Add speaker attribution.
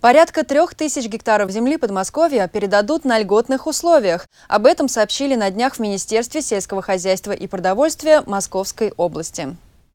Speaker 1: Порядка трех тысяч гектаров земли Подмосковья передадут на льготных условиях. Об этом сообщили на днях в Министерстве сельского хозяйства и продовольствия Московской области.